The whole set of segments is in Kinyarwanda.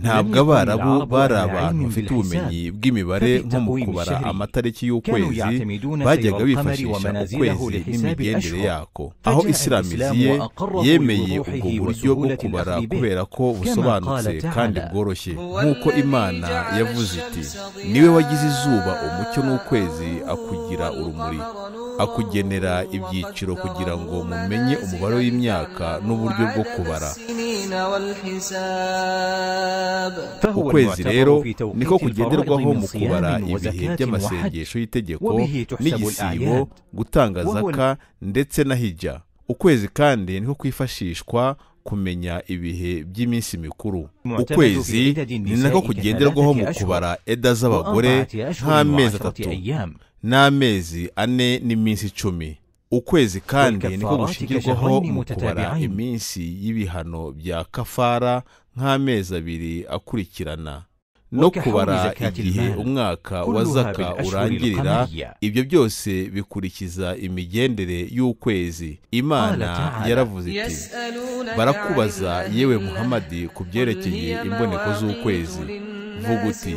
ntabwo abarabu bari abantu bafite ubumenyi bw'imibare nko mu kubara amatariki y'ukwezi bajyaga bifashisha ukwezi n'imigendere yako aho isilamiziye yemeye ubwo buryo bwo kubara kubera ko busobanutse kandi bworoshye nk'uko imana yavuze iti niwe wagize izuba umucyo n'ukwezi akugira urumuri akugenera ibyiciro kugira ngo mumenye umubare w'imyaka n'uburyo bwo kubara ukwezi rero niko kugenderwaho mu kubara ibihe by'amasengesho y'itegeko n'igisibo gutanga zaka ndetse na hijya ukwezi kandi niko kwifashishwa kumenya ibihe by'iminsi mikuru ukwezi ni nako kugenderwaho mu kubara eda z'abagore nk'amezi atatu n'amezi ane n'iminsi icumi ukwezi kandi niko gushingirwaho mu kubara iminsi y'ibihano bya kafara nk'amezi abiri akurikirana no kubara igihe umwaka wa zaka urangirira ibyo byose bikurikiza imigendere y'ukwezi imana yaravuze iti barakubaza yewe muhamadi ku byerekeye imboneko z'ukwezi vuga uti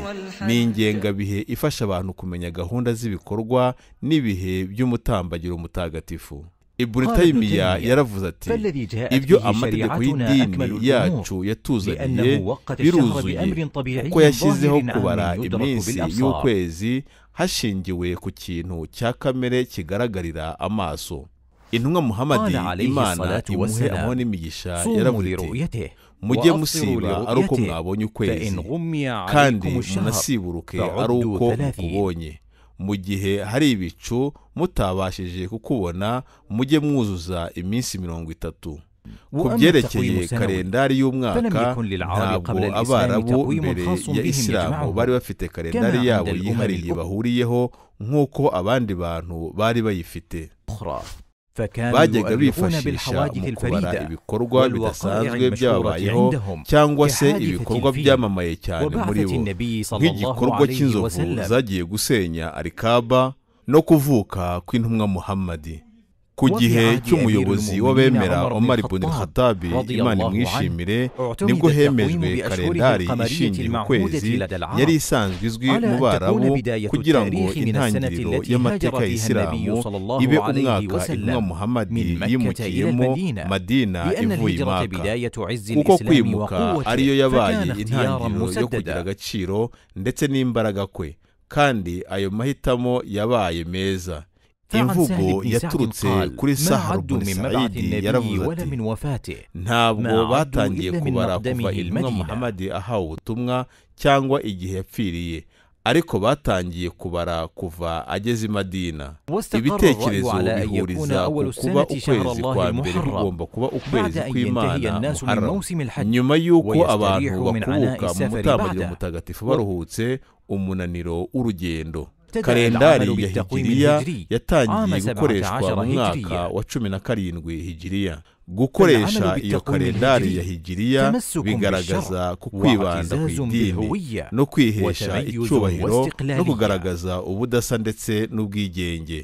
ni ingengabihe ifasha abantu kumenya gahunda z'ibikorwa n'ibihe by'umutambagiro mutagatifu iburutayimiya yaravuze ati ibyo amategeko y'idini yacu yatuzaniye biruzuye kuko yashyizeho kubara iminsi y'ukwezi hashingiwe ku kintu cya kamere kigaragarira amaso intumwa muhamadi imana imuhe amahoro n'imigisha yaravuze mujye musiba ari uko mwabonye ukwezi kandi munasiburuke ari uko mukubonye mu gihe hari ibicu mutabashije kukubona mujye mwuzuza iminsi mirongo itatu ku byerekeye kalendari y'umwaka ntabwo abarabu mbere ya isilamu bari bafite kalendari yabo yihariye bahuriyeho nk'uko abandi bantu bari bayifite bajyaga bifashisha mu kubara ibikorwa bidasanzwe byabayeho cyangwa se ibikorwa byamamaye cyane muri bo nk'igikorwa cy'inzovu zagiye gusenya arikaba no kuvuka kw'intumwa muhammadi ku gihe cy'umuyobozi w'abemera omar ibn khattab imana imwishimire nibwo hemejwe kalendari ishingiye ukwezi yari isanzwe izwi mu barabu kugira ngo intangiriro y'amateka y'isilamu ibe umwaka intumwa muhamadi yimukiyemo madina ivuye i kuko kwimuka ariyo yabaye intangiriro yo kugira agaciro ndetse n'imbaraga kwe kandi ayo mahitamo yabaye meza imvugo yaturutse kuri saharubu sayidi yaravuze ati ntabwo batangiye kubara kuva intumwa muhamadi ahawe ubutumwa cyangwa igihe yapfiriye ariko batangiye kubara kuva ageze i madina ibitekerezo bihuriza ku kuba ukwezi kwa mbere kugomba kuba ukwezi kw'imana muharamu nyuma y'uko abantu bakubuka mu mutambagiro mutagatifu baruhutse umunaniro w'urugendo kalendari ya higiriya yatangiye gukoreshwa mu mwaka wa cumi na karindwi higiriya gukoresha iyo kalendari ya higiriya bigaragaza ku kwibanda ku idini no kwihesha icyubahiro no kugaragaza ubudasa ndetse n'ubwigenge